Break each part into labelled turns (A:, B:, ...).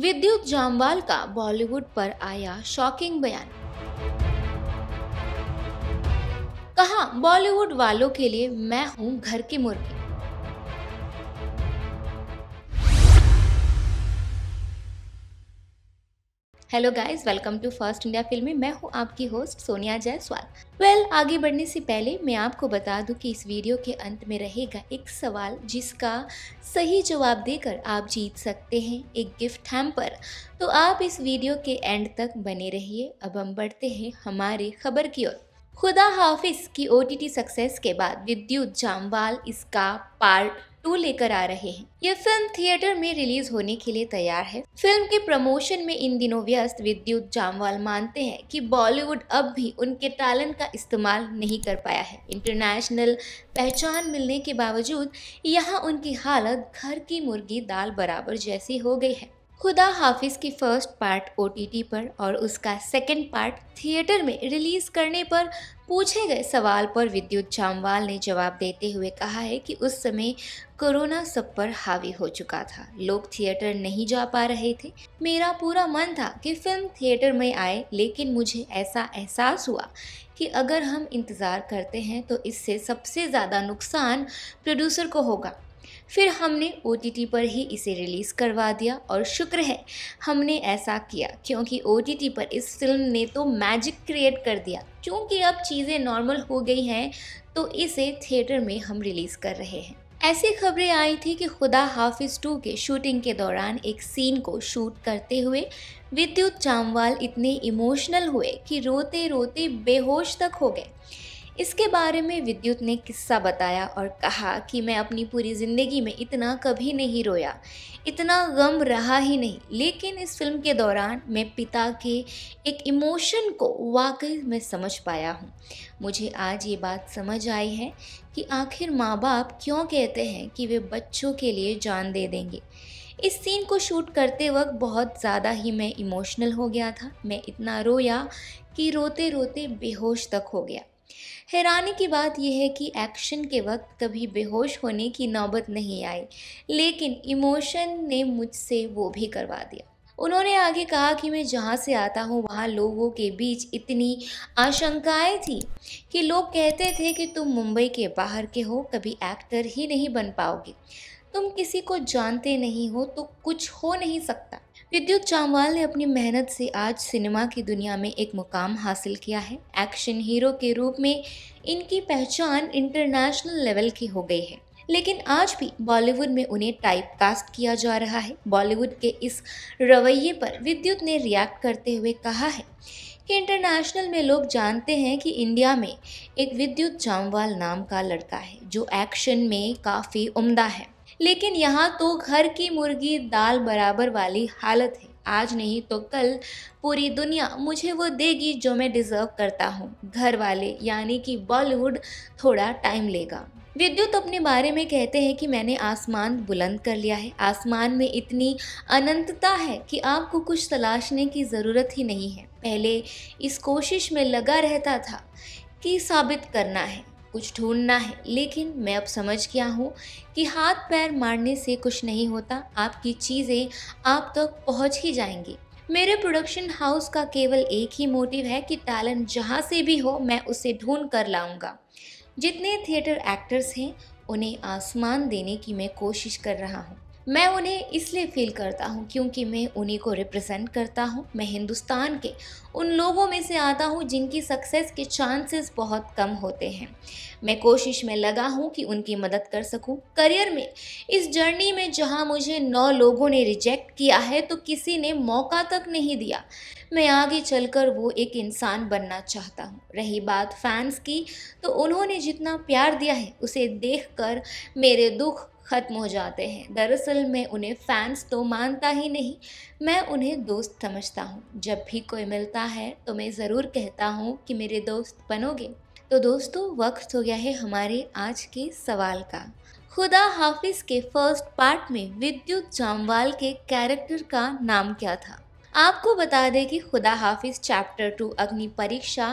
A: विद्युत जामवाल का बॉलीवुड पर आया शॉकिंग बयान कहा बॉलीवुड वालों के लिए मैं हूँ घर की मुर्गी hello guys welcome to first India film मैं हूं आपकी host Sonia Jaiswal well well, आगे बढ़ने से पहले मैं आपको बता दूं कि इस वीडियो के अंत में रहेगा एक सवाल जिसका सही जवाब देकर आप जीत सकते हैं एक गिफ्ट हैम्पर तो आप इस वीडियो के एंड तक बने रहिए अब हम बढ़ते हैं हमारे खबर की ओर खुदा हाफिज की ओ सक्सेस के बाद विद्युत जामवाल इसका पार्ट टू लेकर आ रहे हैं ये फिल्म थिएटर में रिलीज होने के लिए तैयार है फिल्म के प्रमोशन में इन दिनों व्यस्त विद्युत जामवाल मानते हैं कि बॉलीवुड अब भी उनके टैलेंट का इस्तेमाल नहीं कर पाया है इंटरनेशनल पहचान मिलने के बावजूद यहाँ उनकी हालत घर की मुर्गी दाल बराबर जैसी हो गई है खुदा हाफिज की फर्स्ट पार्ट ओ पर और उसका सेकंड पार्ट थिएटर में रिलीज़ करने पर पूछे गए सवाल पर विद्युत जामवाल ने जवाब देते हुए कहा है कि उस समय कोरोना सब पर हावी हो चुका था लोग थिएटर नहीं जा पा रहे थे मेरा पूरा मन था कि फिल्म थिएटर में आए लेकिन मुझे ऐसा एहसास हुआ कि अगर हम इंतज़ार करते हैं तो इससे सबसे ज़्यादा नुकसान प्रोड्यूसर को होगा फिर हमने ओ पर ही इसे रिलीज़ करवा दिया और शुक्र है हमने ऐसा किया क्योंकि ओ पर इस फिल्म ने तो मैजिक क्रिएट कर दिया क्योंकि अब चीज़ें नॉर्मल हो गई हैं तो इसे थिएटर में हम रिलीज़ कर रहे हैं ऐसी खबरें आई थी कि खुदा हाफिज टू के शूटिंग के दौरान एक सीन को शूट करते हुए विद्युत चामवाल इतने इमोशनल हुए कि रोते रोते बेहोश तक हो गए इसके बारे में विद्युत ने किस्सा बताया और कहा कि मैं अपनी पूरी ज़िंदगी में इतना कभी नहीं रोया इतना गम रहा ही नहीं लेकिन इस फिल्म के दौरान मैं पिता के एक इमोशन को वाकई में समझ पाया हूँ मुझे आज ये बात समझ आई है कि आखिर माँ बाप क्यों कहते हैं कि वे बच्चों के लिए जान दे देंगे इस सीन को शूट करते वक्त बहुत ज़्यादा ही मैं इमोशनल हो गया था मैं इतना रोया कि रोते रोते बेहोश तक हो गया हैरानी की बात यह है कि एक्शन के वक्त कभी बेहोश होने की नौबत नहीं आई लेकिन इमोशन ने मुझसे वो भी करवा दिया उन्होंने आगे कहा कि मैं जहाँ से आता हूँ वहाँ लोगों के बीच इतनी आशंकाएं थी कि लोग कहते थे कि तुम मुंबई के बाहर के हो कभी एक्टर ही नहीं बन पाओगे तुम किसी को जानते नहीं हो तो कुछ हो नहीं सकता विद्युत चामवाल ने अपनी मेहनत से आज सिनेमा की दुनिया में एक मुकाम हासिल किया है एक्शन हीरो के रूप में इनकी पहचान इंटरनेशनल लेवल की हो गई है लेकिन आज भी बॉलीवुड में उन्हें टाइप कास्ट किया जा रहा है बॉलीवुड के इस रवैये पर विद्युत ने रिएक्ट करते हुए कहा है कि इंटरनेशनल में लोग जानते हैं कि इंडिया में एक विद्युत जामवाल नाम का लड़का है जो एक्शन में काफ़ी उम्दा है लेकिन यहाँ तो घर की मुर्गी दाल बराबर वाली हालत है आज नहीं तो कल पूरी दुनिया मुझे वो देगी जो मैं डिज़र्व करता हूँ घर वाले यानी कि बॉलीवुड थोड़ा टाइम लेगा विद्युत अपने बारे में कहते हैं कि मैंने आसमान बुलंद कर लिया है आसमान में इतनी अनंतता है कि आपको कुछ तलाशने की ज़रूरत ही नहीं है पहले इस कोशिश में लगा रहता था कि साबित करना है कुछ ढूंढना है लेकिन मैं अब समझ गया हूँ कि हाथ पैर मारने से कुछ नहीं होता आपकी चीज़ें आप तक तो पहुँच ही जाएंगी मेरे प्रोडक्शन हाउस का केवल एक ही मोटिव है कि टैलेंट जहाँ से भी हो मैं उसे ढूंढ कर लाऊंगा जितने थिएटर एक्टर्स हैं उन्हें आसमान देने की मैं कोशिश कर रहा हूँ मैं उन्हें इसलिए फील करता हूँ क्योंकि मैं उन्हीं को रिप्रेजेंट करता हूँ मैं हिंदुस्तान के उन लोगों में से आता हूँ जिनकी सक्सेस के चांसेस बहुत कम होते हैं मैं कोशिश में लगा हूँ कि उनकी मदद कर सकूँ करियर में इस जर्नी में जहाँ मुझे नौ लोगों ने रिजेक्ट किया है तो किसी ने मौका तक नहीं दिया मैं आगे चलकर वो एक इंसान बनना चाहता हूँ रही बात फैंस की तो उन्होंने जितना प्यार दिया है उसे देखकर मेरे दुख ख़त्म हो जाते हैं दरअसल मैं उन्हें फ़ैंस तो मानता ही नहीं मैं उन्हें दोस्त समझता हूँ जब भी कोई मिलता है तो मैं ज़रूर कहता हूँ कि मेरे दोस्त बनोगे तो दोस्तों वक्त हो गया है हमारे आज के सवाल का खुदा हाफिज के फर्स्ट पार्ट में विद्युत जामवाल के कैरेक्टर का नाम क्या था आपको बता दें कि खुदा हाफिज चैप्टर टू अग्नि परीक्षा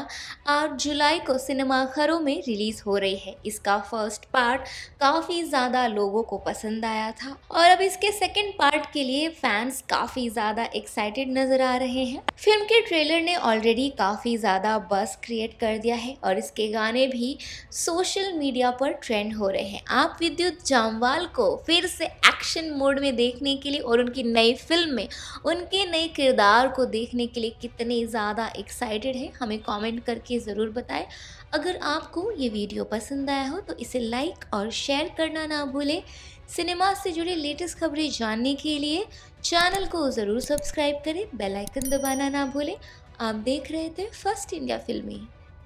A: आठ जुलाई को सिनेमाघरों में रिलीज़ हो रही है इसका फर्स्ट पार्ट काफ़ी ज़्यादा लोगों को पसंद आया था और अब इसके सेकेंड पार्ट के लिए फैंस काफ़ी ज़्यादा एक्साइटेड नज़र आ रहे हैं फिल्म के ट्रेलर ने ऑलरेडी काफ़ी ज़्यादा बस क्रिएट कर दिया है और इसके गाने भी सोशल मीडिया पर ट्रेंड हो रहे हैं आप विद्युत जामवाल को फिर से एक्शन मोड में देखने के लिए और उनकी नई फिल्म में उनके नए किरदार को देखने के लिए कितने ज़्यादा एक्साइटेड हैं हमें कमेंट करके ज़रूर बताएं अगर आपको ये वीडियो पसंद आया हो तो इसे लाइक और शेयर करना ना भूलें सिनेमा से जुड़ी लेटेस्ट खबरें जानने के लिए चैनल को ज़रूर सब्सक्राइब करें बेलाइकन दबाना ना भूलें आप देख रहे थे फर्स्ट इंडिया फिल्मी